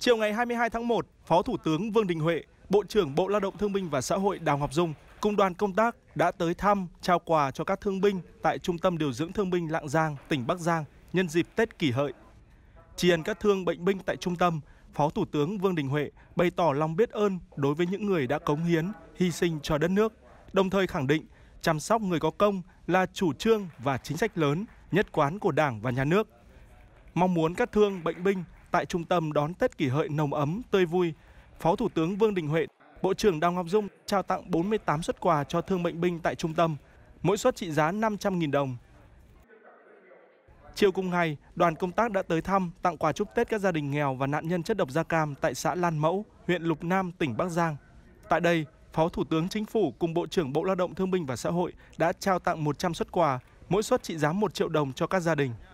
Chiều ngày 22 tháng 1, Phó Thủ tướng Vương Đình Huệ, Bộ trưởng Bộ Lao động Thương binh và Xã hội Đào Ngọc Dung cùng đoàn công tác đã tới thăm, trao quà cho các thương binh tại Trung tâm Điều dưỡng Thương binh Lạng Giang, tỉnh Bắc Giang nhân dịp Tết kỷ hợi. Tri ân các thương bệnh binh tại trung tâm, Phó Thủ tướng Vương Đình Huệ bày tỏ lòng biết ơn đối với những người đã cống hiến, hy sinh cho đất nước, đồng thời khẳng định chăm sóc người có công là chủ trương và chính sách lớn, nhất quán của Đảng và Nhà nước. Mong muốn các thương bệnh binh tại trung tâm đón Tết kỷ hợi nồng ấm, tươi vui, Phó Thủ tướng Vương Đình Huệ, Bộ trưởng Đào Ngọc Dung trao tặng 48 xuất quà cho thương bệnh binh tại trung tâm, mỗi suất trị giá 500.000 đồng. Chiều cùng ngày, đoàn công tác đã tới thăm, tặng quà chúc Tết các gia đình nghèo và nạn nhân chất độc da cam tại xã Lan Mẫu, huyện Lục Nam, tỉnh Bắc Giang. Tại đây, Phó Thủ tướng Chính phủ cùng Bộ trưởng Bộ Lao động Thương binh và Xã hội đã trao tặng 100 xuất quà, mỗi suất trị giá 1 triệu đồng cho các gia đình.